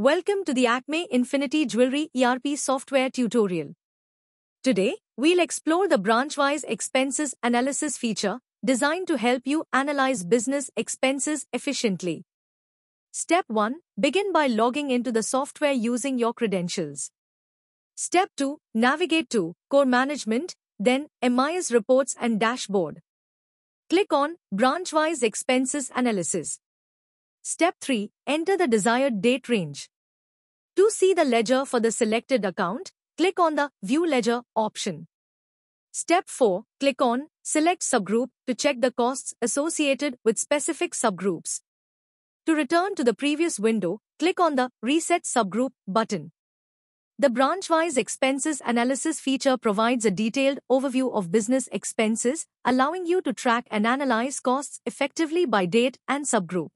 Welcome to the Acme Infinity Jewelry ERP software tutorial. Today, we'll explore the branch-wise expenses analysis feature designed to help you analyze business expenses efficiently. Step 1. Begin by logging into the software using your credentials. Step 2. Navigate to Core Management, then MIS Reports and Dashboard. Click on Branch-wise Expenses Analysis Step 3. Enter the desired date range. To see the ledger for the selected account, click on the View Ledger option. Step 4. Click on Select Subgroup to check the costs associated with specific subgroups. To return to the previous window, click on the Reset Subgroup button. The branch-wise expenses analysis feature provides a detailed overview of business expenses, allowing you to track and analyze costs effectively by date and subgroup.